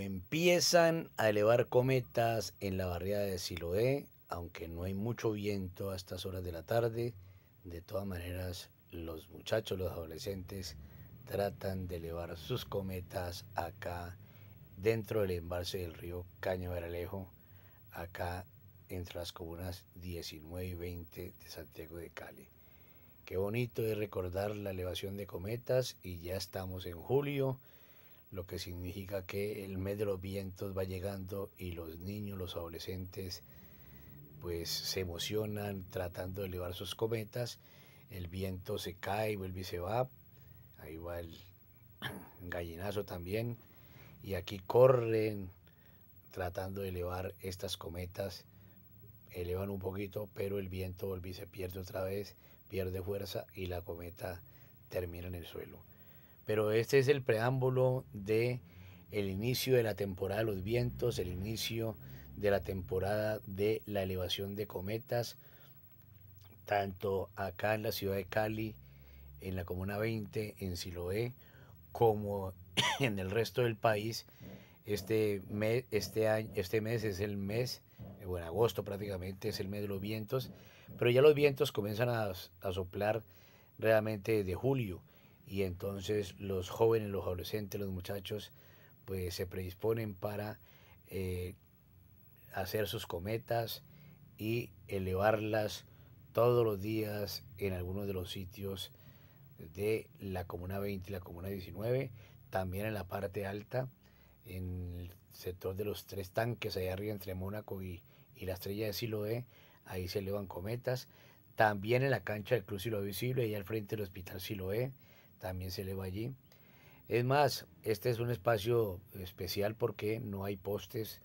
empiezan a elevar cometas en la barriada de Siloé, aunque no hay mucho viento a estas horas de la tarde. De todas maneras, los muchachos, los adolescentes, tratan de elevar sus cometas acá dentro del embalse del río Veralejo acá entre las comunas 19 y 20 de Santiago de Cali. Qué bonito es recordar la elevación de cometas y ya estamos en julio lo que significa que el mes de los vientos va llegando y los niños, los adolescentes, pues se emocionan tratando de elevar sus cometas, el viento se cae, vuelve y se va, ahí va el gallinazo también, y aquí corren tratando de elevar estas cometas, elevan un poquito, pero el viento vuelve y se pierde otra vez, pierde fuerza y la cometa termina en el suelo pero este es el preámbulo de el inicio de la temporada de los vientos, el inicio de la temporada de la elevación de cometas, tanto acá en la ciudad de Cali, en la Comuna 20, en Siloé, como en el resto del país. Este mes, este, este mes es el mes, bueno, agosto prácticamente es el mes de los vientos, pero ya los vientos comienzan a, a soplar realmente desde julio y entonces los jóvenes, los adolescentes, los muchachos, pues se predisponen para eh, hacer sus cometas y elevarlas todos los días en algunos de los sitios de la Comuna 20 y la Comuna 19, también en la parte alta, en el sector de los tres tanques allá arriba entre Mónaco y, y la estrella de Siloé, ahí se elevan cometas, también en la cancha del Club Siloé Visible, allá al frente del Hospital Siloé, también se eleva allí. Es más, este es un espacio especial porque no hay postes,